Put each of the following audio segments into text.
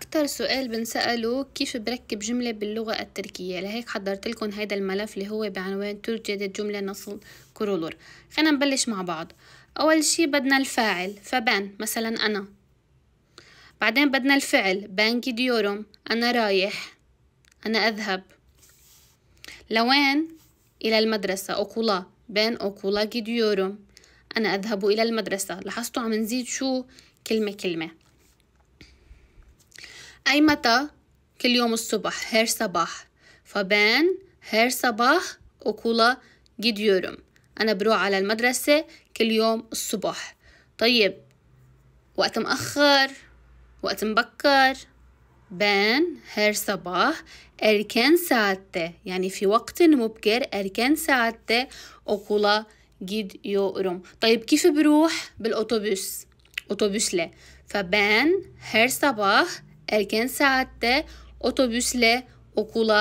أكتر سؤال بنسأله كيف بركب جملة باللغة التركية لهيك حضرت لكم هيدا الملف اللي هو بعنوان توجد جملة نصل كرولور خلينا نبلش مع بعض أول شي بدنا الفاعل فبان مثلا أنا بعدين بدنا الفعل بان gidiyorum أنا رايح أنا أذهب لوين إلى المدرسة أوكولا بان أوكولا gidiyorum أنا أذهب إلى المدرسة لاحظتوا عم نزيد شو كلمة كلمة أي متى؟ كل يوم الصبح هير صباح فبان هير صباح وكولا جيديورم أنا بروح على المدرسة كل يوم الصبح طيب وقت مأخر وقت مبكر بان هير صباح أركان ساعته يعني في وقت مبكر أركان ساعته saatte جيد يورم طيب كيف بروح بالأوتوبيس أوتوبيسle فبان هير صباح erken saatte otobüsle okula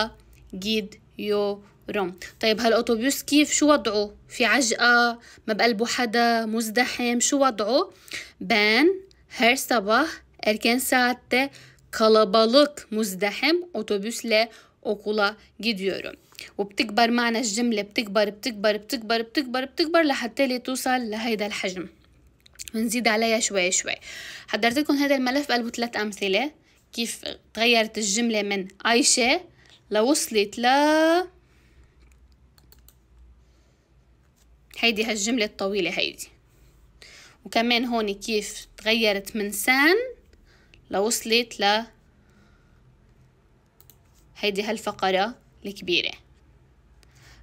gidiyorum. طيب هالأوتوبيس كيف شو وضعه؟ في عجقة؟ ما بقلبه حدا؟ مزدحم؟ شو وضعه؟ بان هر صباح erken saatte kalabalık مزدحم otobüsle okula gidiyorum. وبتكبر معنى الجملة بتكبر بتكبر بتكبر بتكبر بتكبر لحتى لي توصل لهيدا الحجم بنزيد عليها شوي شوي حضرت لكم هذا الملف بقلبه ثلاث أمثلة كيف تغيرت الجملة من عايشة لوصلت ل هيدي هالجملة الطويلة هيدي وكمان هون كيف تغيرت من سان لوصلت ل هيدي هالفقرة الكبيرة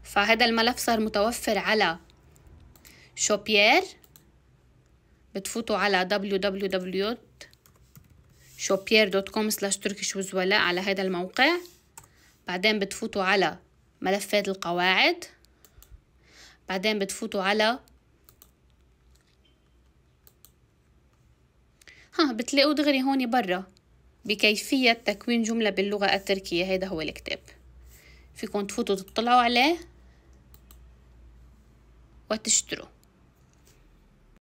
فهذا الملف صار متوفر على شوبيير بتفوتوا على www شوبير دوت كوم سلاش تركيش وزولاء على هذا الموقع بعدين بتفوتوا على ملفات القواعد بعدين بتفوتوا على ها بتلاقوا دغري هون برا بكيفية تكوين جملة باللغة التركية هيدا هو الكتاب فيكم تفوتوا تطلعوا عليه وتشتروا